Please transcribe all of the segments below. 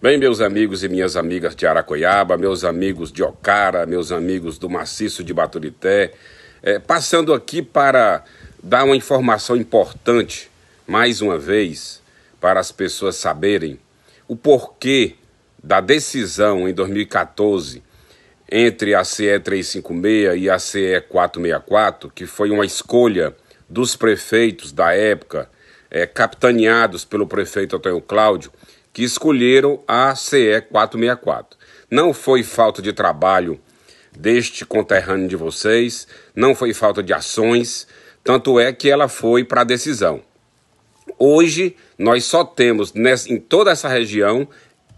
Bem, meus amigos e minhas amigas de Aracoiaba, meus amigos de Ocara, meus amigos do maciço de Baturité, é, passando aqui para dar uma informação importante, mais uma vez, para as pessoas saberem o porquê da decisão em 2014 entre a CE 356 e a CE 464, que foi uma escolha dos prefeitos da época, é, capitaneados pelo prefeito Antônio Cláudio que escolheram a CE 464. Não foi falta de trabalho deste conterrâneo de vocês, não foi falta de ações, tanto é que ela foi para a decisão. Hoje, nós só temos nessa, em toda essa região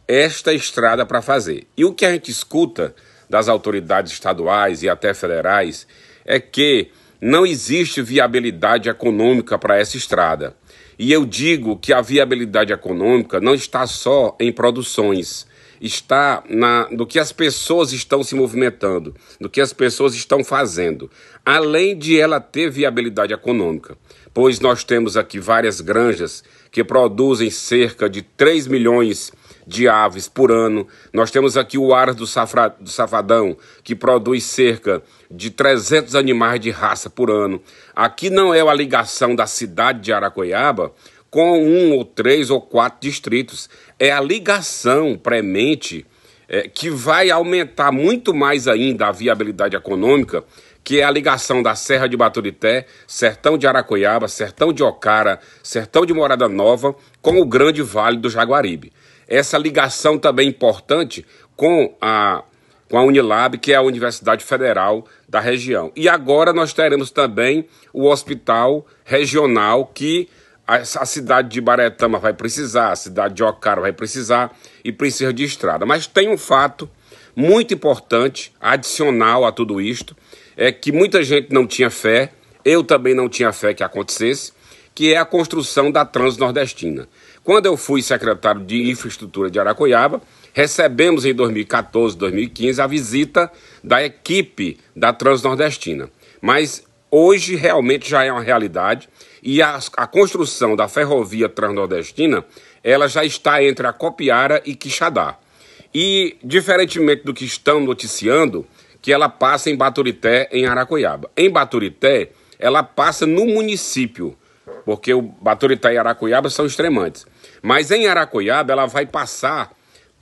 esta estrada para fazer. E o que a gente escuta das autoridades estaduais e até federais é que não existe viabilidade econômica para essa estrada. E eu digo que a viabilidade econômica não está só em produções, está na, no que as pessoas estão se movimentando, no que as pessoas estão fazendo, além de ela ter viabilidade econômica. Pois nós temos aqui várias granjas que produzem cerca de 3 milhões de aves por ano. Nós temos aqui o Aras do, Safra, do Safadão, que produz cerca de 300 animais de raça por ano. Aqui não é a ligação da cidade de Aracoiaba com um ou três ou quatro distritos. É a ligação premente é, que vai aumentar muito mais ainda a viabilidade econômica que é a ligação da Serra de Baturité, Sertão de Aracoiaba, Sertão de Ocara, Sertão de Morada Nova com o Grande Vale do Jaguaribe essa ligação também importante com a, com a Unilab, que é a Universidade Federal da região. E agora nós teremos também o hospital regional que a, cidade de Baretama vai precisar, a cidade de Ocara vai precisar e precisa de estrada. Mas tem um fato muito importante, adicional a tudo isto, é que muita gente não tinha fé, eu também não tinha fé que acontecesse, que é a construção da Transnordestina. Quando eu fui secretário de Infraestrutura de Aracoiaba, recebemos em 2014, 2015 a visita da equipe da Transnordestina. Mas hoje realmente já é uma realidade e a, a construção da ferrovia Transnordestina, ela já está entre a Copiara e Quixadá. E diferentemente do que estão noticiando, que ela passa em Baturité, em Aracoiaba. Em Baturité, ela passa no município porque o Baturitá e Aracuiaba são extremantes. Mas em Aracuiaba ela vai passar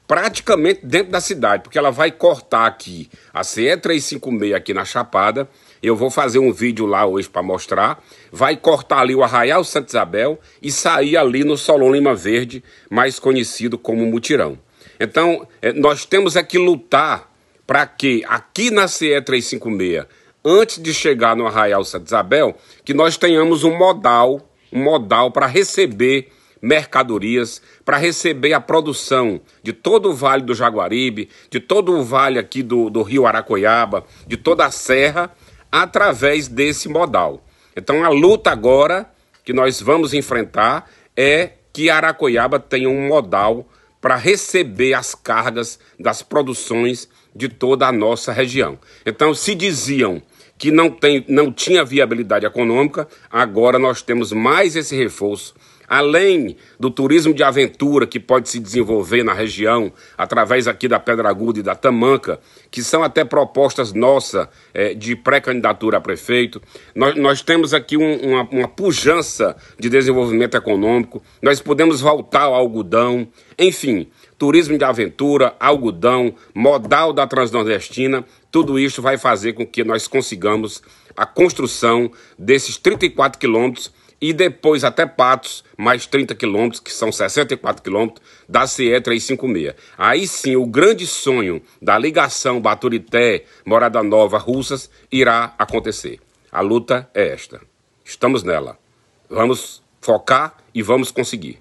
praticamente dentro da cidade, porque ela vai cortar aqui a CE 356 aqui na Chapada. Eu vou fazer um vídeo lá hoje para mostrar. Vai cortar ali o Arraial Santa Isabel e sair ali no Solon Lima Verde, mais conhecido como Mutirão. Então, eh, nós temos é que lutar para que aqui na CE 356, antes de chegar no Arraial Santa Isabel, que nós tenhamos um modal um modal para receber mercadorias, para receber a produção de todo o Vale do Jaguaribe, de todo o vale aqui do, do Rio Aracoiaba, de toda a serra, através desse modal. Então a luta agora que nós vamos enfrentar é que Aracoiaba tenha um modal para receber as cargas das produções de toda a nossa região. Então, se diziam que não, tem, não tinha viabilidade econômica, agora nós temos mais esse reforço além do turismo de aventura que pode se desenvolver na região, através aqui da Pedra Aguda e da Tamanca, que são até propostas nossas é, de pré-candidatura a prefeito, nós, nós temos aqui um, uma, uma pujança de desenvolvimento econômico, nós podemos voltar ao algodão, enfim, turismo de aventura, algodão, modal da Transnordestina, tudo isso vai fazer com que nós consigamos a construção desses 34 quilômetros e depois até Patos, mais 30 quilômetros, que são 64 quilômetros, da CE 356. Aí sim, o grande sonho da ligação Baturité, Morada Nova, Russas, irá acontecer. A luta é esta. Estamos nela. Vamos focar e vamos conseguir.